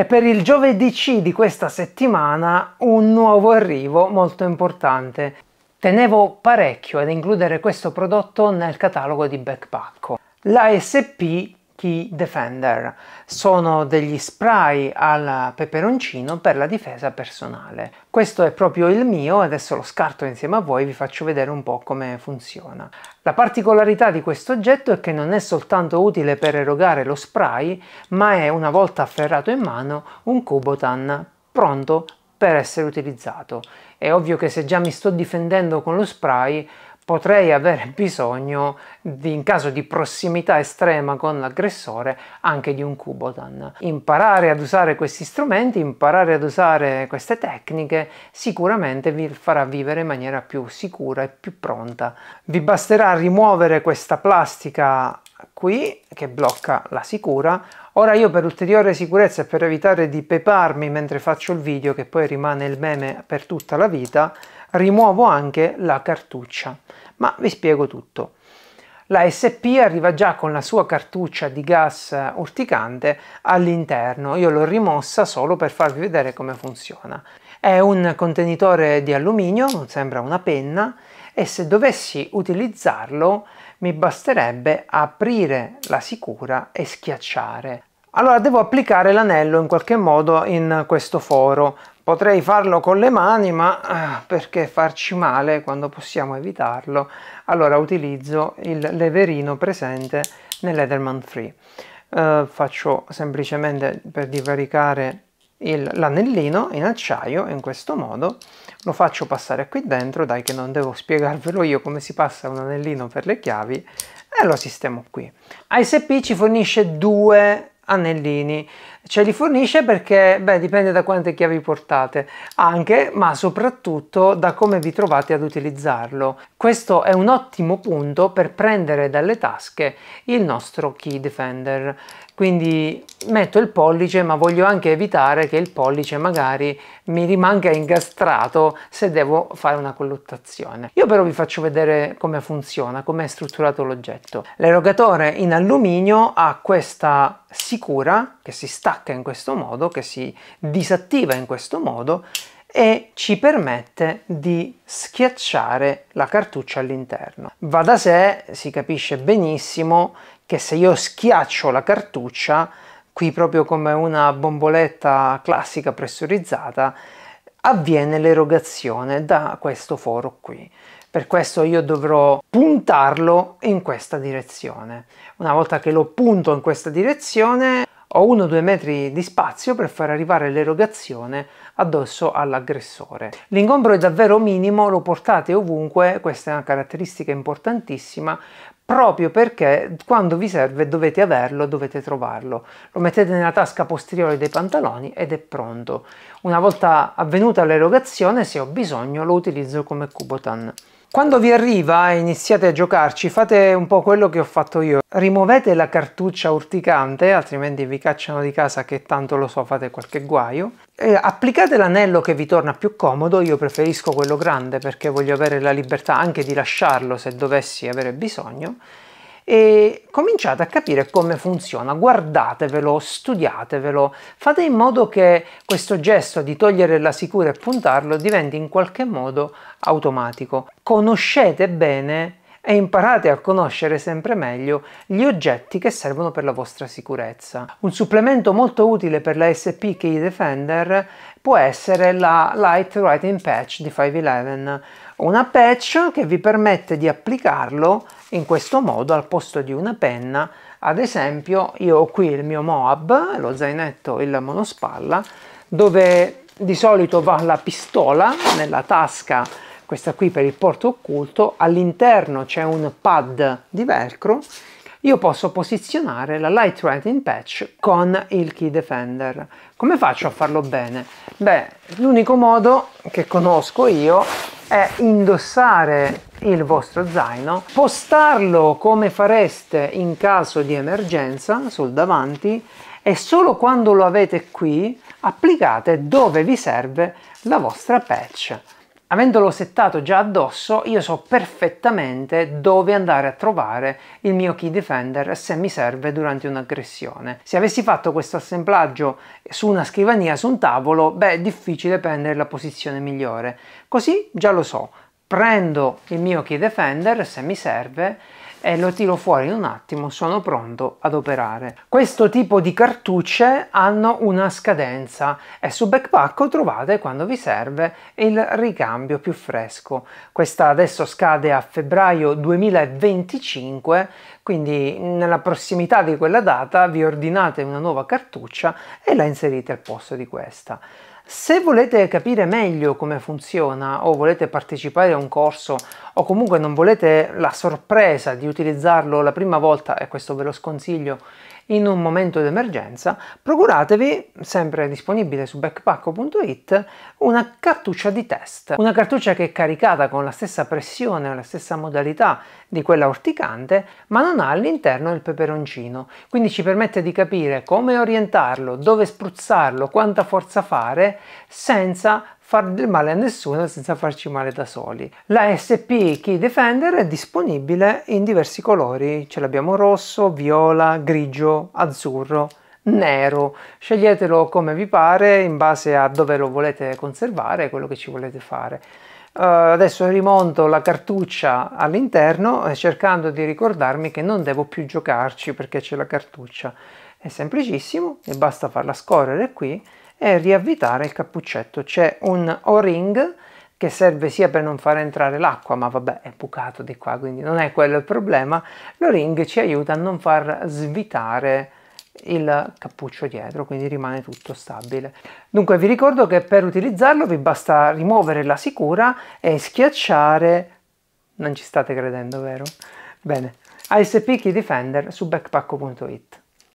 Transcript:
E per il giovedì C di questa settimana un nuovo arrivo molto importante. Tenevo parecchio ad includere questo prodotto nel catalogo di Backpacko. L'ASP Key Defender. Sono degli spray al peperoncino per la difesa personale. Questo è proprio il mio, adesso lo scarto insieme a voi vi faccio vedere un po' come funziona. La particolarità di questo oggetto è che non è soltanto utile per erogare lo spray, ma è una volta afferrato in mano un Kubotan pronto per essere utilizzato. È ovvio che se già mi sto difendendo con lo spray potrei avere bisogno, di, in caso di prossimità estrema con l'aggressore, anche di un Kubotan. Imparare ad usare questi strumenti, imparare ad usare queste tecniche, sicuramente vi farà vivere in maniera più sicura e più pronta. Vi basterà rimuovere questa plastica qui che blocca la sicura ora io per ulteriore sicurezza e per evitare di peparmi mentre faccio il video che poi rimane il meme per tutta la vita rimuovo anche la cartuccia ma vi spiego tutto. La SP arriva già con la sua cartuccia di gas urticante all'interno, io l'ho rimossa solo per farvi vedere come funziona. È un contenitore di alluminio, sembra una penna, e se dovessi utilizzarlo mi basterebbe aprire la sicura e schiacciare. Allora devo applicare l'anello in qualche modo in questo foro. Potrei farlo con le mani, ma eh, perché farci male quando possiamo evitarlo? Allora utilizzo il leverino presente nell'Etherman Free. Eh, faccio semplicemente per divaricare l'anellino in acciaio in questo modo lo faccio passare qui dentro dai che non devo spiegarvelo io come si passa un anellino per le chiavi e lo sistemo qui ASP ci fornisce due anellini ce li fornisce perché beh, dipende da quante chiavi portate anche ma soprattutto da come vi trovate ad utilizzarlo questo è un ottimo punto per prendere dalle tasche il nostro key defender quindi metto il pollice ma voglio anche evitare che il pollice magari mi rimanga ingastrato se devo fare una colluttazione io però vi faccio vedere come funziona come è strutturato l'oggetto l'erogatore in alluminio ha questa sicura che si sta stacca in questo modo, che si disattiva in questo modo e ci permette di schiacciare la cartuccia all'interno. Va da sé, si capisce benissimo che se io schiaccio la cartuccia, qui proprio come una bomboletta classica pressurizzata, avviene l'erogazione da questo foro qui. Per questo io dovrò puntarlo in questa direzione. Una volta che lo punto in questa direzione ho o due metri di spazio per far arrivare l'erogazione addosso all'aggressore. L'ingombro è davvero minimo, lo portate ovunque, questa è una caratteristica importantissima proprio perché quando vi serve dovete averlo, dovete trovarlo. Lo mettete nella tasca posteriore dei pantaloni ed è pronto. Una volta avvenuta l'erogazione, se ho bisogno, lo utilizzo come Cubotan. Quando vi arriva e iniziate a giocarci fate un po' quello che ho fatto io. Rimuovete la cartuccia urticante, altrimenti vi cacciano di casa che tanto lo so fate qualche guaio. E applicate l'anello che vi torna più comodo, io preferisco quello grande perché voglio avere la libertà anche di lasciarlo se dovessi avere bisogno e cominciate a capire come funziona, guardatevelo, studiatevelo, fate in modo che questo gesto di togliere la sicura e puntarlo diventi in qualche modo automatico. Conoscete bene e imparate a conoscere sempre meglio gli oggetti che servono per la vostra sicurezza. Un supplemento molto utile per la SP Key Defender può essere la Light Writing Patch di 511, una patch che vi permette di applicarlo in questo modo al posto di una penna ad esempio io ho qui il mio Moab lo zainetto il monospalla dove di solito va la pistola nella tasca questa qui per il porto occulto all'interno c'è un pad di velcro io posso posizionare la Light Writing Patch con il Key Defender. Come faccio a farlo bene? Beh, l'unico modo che conosco io è indossare il vostro zaino, postarlo come fareste in caso di emergenza sul davanti e solo quando lo avete qui applicate dove vi serve la vostra patch. Avendolo settato già addosso io so perfettamente dove andare a trovare il mio key defender se mi serve durante un'aggressione. Se avessi fatto questo assemblaggio su una scrivania, su un tavolo, beh è difficile prendere la posizione migliore. Così già lo so, prendo il mio key defender se mi serve e lo tiro fuori in un attimo, sono pronto ad operare. Questo tipo di cartucce hanno una scadenza e su Backpack trovate quando vi serve il ricambio più fresco. Questa adesso scade a febbraio 2025, quindi nella prossimità di quella data vi ordinate una nuova cartuccia e la inserite al posto di questa. Se volete capire meglio come funziona o volete partecipare a un corso o comunque non volete la sorpresa di utilizzarlo la prima volta, e questo ve lo sconsiglio, in un momento d'emergenza, procuratevi, sempre disponibile su backpacko.it, una cartuccia di test. Una cartuccia che è caricata con la stessa pressione o la stessa modalità di quella orticante, ma non ha all'interno il peperoncino. Quindi ci permette di capire come orientarlo, dove spruzzarlo, quanta forza fare, senza far del male a nessuno senza farci male da soli. La SP Key Defender è disponibile in diversi colori, ce l'abbiamo rosso, viola, grigio, azzurro, nero. Sceglietelo come vi pare in base a dove lo volete conservare quello che ci volete fare. Uh, adesso rimonto la cartuccia all'interno eh, cercando di ricordarmi che non devo più giocarci perché c'è la cartuccia. È semplicissimo e basta farla scorrere qui e riavvitare il cappuccetto. C'è un O-ring che serve sia per non far entrare l'acqua, ma vabbè è bucato di qua, quindi non è quello il problema. L'O-ring ci aiuta a non far svitare il cappuccio dietro, quindi rimane tutto stabile. Dunque vi ricordo che per utilizzarlo vi basta rimuovere la sicura e schiacciare... Non ci state credendo, vero? Bene, ASP Key Defender su backpack.it